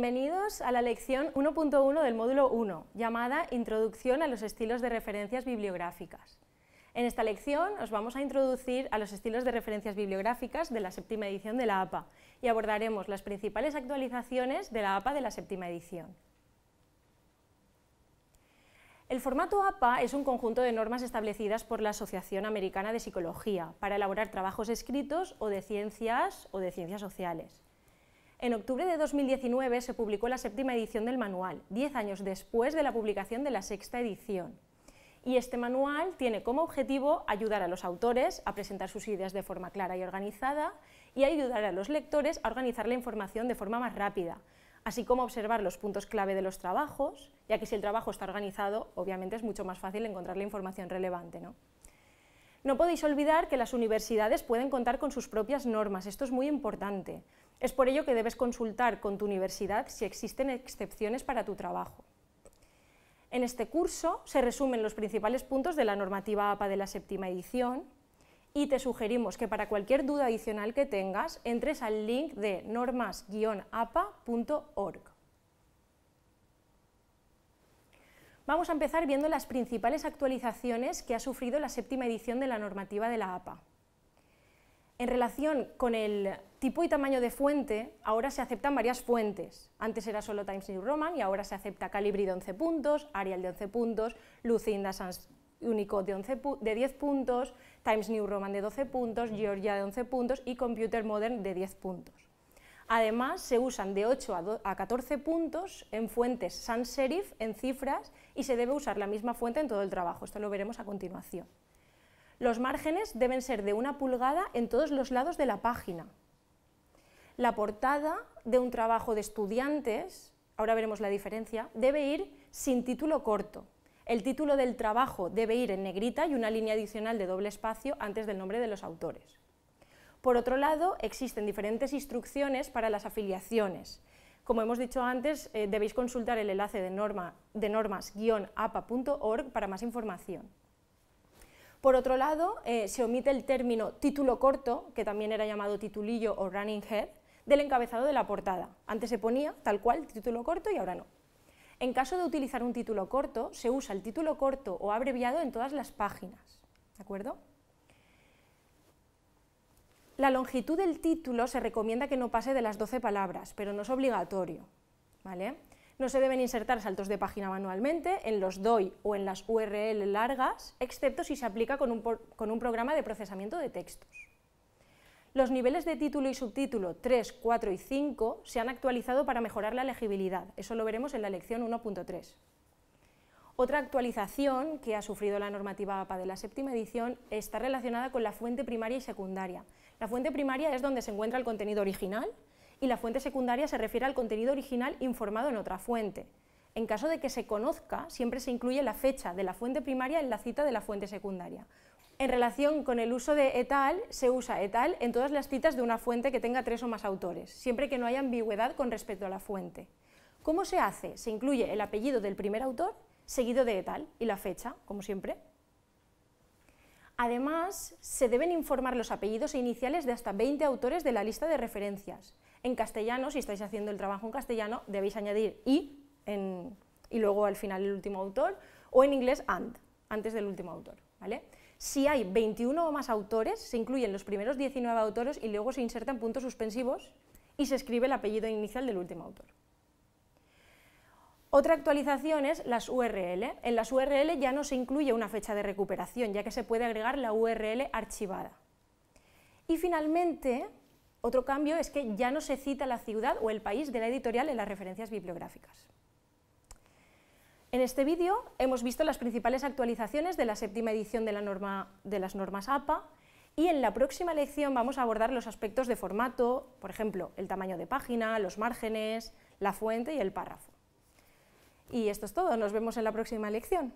Bienvenidos a la lección 1.1 del módulo 1, llamada Introducción a los estilos de referencias bibliográficas. En esta lección os vamos a introducir a los estilos de referencias bibliográficas de la séptima edición de la APA y abordaremos las principales actualizaciones de la APA de la séptima edición. El formato APA es un conjunto de normas establecidas por la Asociación Americana de Psicología para elaborar trabajos escritos o de ciencias o de ciencias sociales. En octubre de 2019 se publicó la séptima edición del manual, diez años después de la publicación de la sexta edición. Y este manual tiene como objetivo ayudar a los autores a presentar sus ideas de forma clara y organizada y ayudar a los lectores a organizar la información de forma más rápida, así como observar los puntos clave de los trabajos, ya que si el trabajo está organizado, obviamente es mucho más fácil encontrar la información relevante. ¿no? no podéis olvidar que las universidades pueden contar con sus propias normas, esto es muy importante. Es por ello que debes consultar con tu universidad si existen excepciones para tu trabajo. En este curso se resumen los principales puntos de la normativa APA de la séptima edición y te sugerimos que para cualquier duda adicional que tengas entres al link de normas-apa.org. Vamos a empezar viendo las principales actualizaciones que ha sufrido la séptima edición de la normativa de la APA. En relación con el tipo y tamaño de fuente, ahora se aceptan varias fuentes. Antes era solo Times New Roman y ahora se acepta Calibri de 11 puntos, Arial de 11 puntos, Lucinda Sans Unicode de, 10 puntos, Times New Roman de 12 puntos, Georgia de 11 puntos y Computer Modern de 10 puntos. Además, se usan de 8 a, a 14 puntos en fuentes sans serif, en cifras, y se debe usar la misma fuente en todo el trabajo. Esto lo veremos a continuación. Los márgenes deben ser de una pulgada en todos los lados de la página. La portada de un trabajo de estudiantes, ahora veremos la diferencia, debe ir sin título corto. El título del trabajo debe ir en negrita y una línea adicional de doble espacio antes del nombre de los autores. Por otro lado, existen diferentes instrucciones para las afiliaciones. Como hemos dicho antes, eh, debéis consultar el enlace de, de normas-apa.org para más información. Por otro lado, eh, se omite el término título corto, que también era llamado titulillo o running head, del encabezado de la portada. Antes se ponía tal cual título corto y ahora no. En caso de utilizar un título corto, se usa el título corto o abreviado en todas las páginas. ¿De acuerdo? La longitud del título se recomienda que no pase de las 12 palabras, pero no es obligatorio. ¿vale? No se deben insertar saltos de página manualmente en los DOI o en las URL largas, excepto si se aplica con un, programa de procesamiento de textos. Los niveles de título y subtítulo 3, 4 y 5 se han actualizado para mejorar la legibilidad, eso lo veremos en la lección 1.3. Otra actualización que ha sufrido la normativa APA de la séptima edición está relacionada con la fuente primaria y secundaria. La fuente primaria es donde se encuentra el contenido original y la fuente secundaria se refiere al contenido original informado en otra fuente. En caso de que se conozca, siempre se incluye la fecha de la fuente primaria en la cita de la fuente secundaria. En relación con el uso de etal, se usa etal en todas las citas de una fuente que tenga tres o más autores, siempre que no haya ambigüedad con respecto a la fuente. ¿Cómo se hace? Se incluye el apellido del primer autor seguido de etal y la fecha, como siempre. Además, se deben informar los apellidos e iniciales de hasta 20 autores de la lista de referencias en castellano, si estáis haciendo el trabajo en castellano, debéis añadir y, y luego al final el último autor, o en inglés and, antes del último autor. ¿vale? Si hay 21 o más autores, se incluyen los primeros 19 autores y luego se insertan puntos suspensivos y se escribe el apellido inicial del último autor. Otra actualización es las URL. En las URL ya no se incluye una fecha de recuperación, ya que se puede agregar la URL archivada. Y finalmente, otro cambio es que ya no se cita la ciudad o el país de la editorial en las referencias bibliográficas. En este vídeo hemos visto las principales actualizaciones de la séptima edición de, las normas APA y en la próxima lección vamos a abordar los aspectos de formato, por ejemplo, el tamaño de página, los márgenes, la fuente y el párrafo. Y esto es todo, nos vemos en la próxima lección.